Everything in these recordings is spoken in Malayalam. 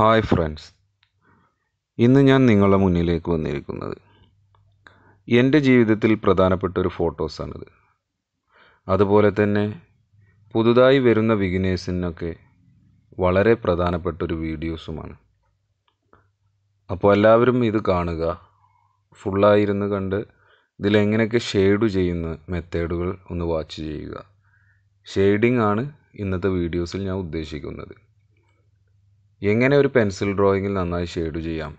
ഹായ് ഫ്രണ്ട്സ് ഇന്ന് ഞാൻ നിങ്ങളുടെ മുന്നിലേക്ക് വന്നിരിക്കുന്നത് എൻ്റെ ജീവിതത്തിൽ പ്രധാനപ്പെട്ട ഒരു ഫോട്ടോസാണിത് അതുപോലെ തന്നെ പുതുതായി വരുന്ന ബിഗിനേഴ്സിനൊക്കെ വളരെ പ്രധാനപ്പെട്ട ഒരു വീഡിയോസുമാണ് അപ്പോൾ എല്ലാവരും ഇത് കാണുക ഫുള്ളായിരുന്നു കണ്ട് ഇതിലെങ്ങനെയൊക്കെ ഷെയ്ഡ് ചെയ്യുന്ന മെത്തേഡുകൾ ഒന്ന് വാച്ച് ചെയ്യുക ഷെയ്ഡിംഗ് ആണ് ഇന്നത്തെ വീഡിയോസിൽ ഞാൻ ഉദ്ദേശിക്കുന്നത് എങ്ങനെ ഒരു പെൻസിൽ ഡ്രോയിങ്ങിൽ നന്നായി ഷെയ്ഡ് ചെയ്യാം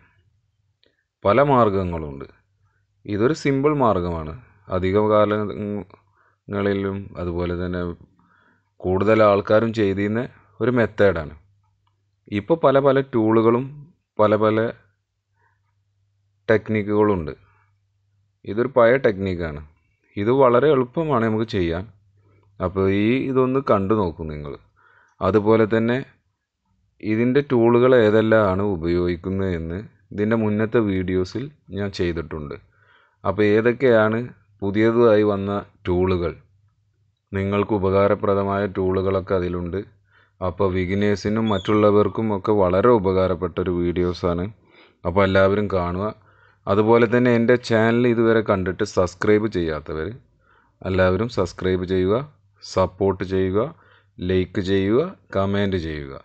പല മാർഗ്ഗങ്ങളുണ്ട് ഇതൊരു സിമ്പിൾ മാർഗ്ഗമാണ് അധിക കാലങ്ങളിലും അതുപോലെ തന്നെ കൂടുതൽ ആൾക്കാരും ചെയ്തിരുന്ന ഒരു മെത്തേഡാണ് ഇപ്പോൾ പല പല ടൂളുകളും പല പല ടെക്നിക്കുകളുണ്ട് ഇതൊരു പഴയ ടെക്നിക്കാണ് ഇത് വളരെ എളുപ്പമാണ് നമുക്ക് ചെയ്യാൻ അപ്പോൾ ഈ ഇതൊന്ന് കണ്ടു നോക്കൂ നിങ്ങൾ അതുപോലെ തന്നെ ഇതിൻ്റെ ടൂളുകൾ ഏതെല്ലാമാണ് ഉപയോഗിക്കുന്നത് എന്ന് ഇതിൻ്റെ മുന്നത്തെ വീഡിയോസിൽ ഞാൻ ചെയ്തിട്ടുണ്ട് അപ്പോൾ ഏതൊക്കെയാണ് പുതിയതായി വന്ന ടൂളുകൾ നിങ്ങൾക്ക് ഉപകാരപ്രദമായ ടൂളുകളൊക്കെ അതിലുണ്ട് അപ്പോൾ ബിഗിനേഴ്സിനും മറ്റുള്ളവർക്കും ഒക്കെ വളരെ ഉപകാരപ്പെട്ട ഒരു വീഡിയോസാണ് അപ്പോൾ എല്ലാവരും കാണുക അതുപോലെ തന്നെ എൻ്റെ ചാനൽ ഇതുവരെ കണ്ടിട്ട് സബ്സ്ക്രൈബ് ചെയ്യാത്തവർ എല്ലാവരും സബ്സ്ക്രൈബ് ചെയ്യുക സപ്പോർട്ട് ചെയ്യുക ലൈക്ക് ചെയ്യുക കമൻറ്റ് ചെയ്യുക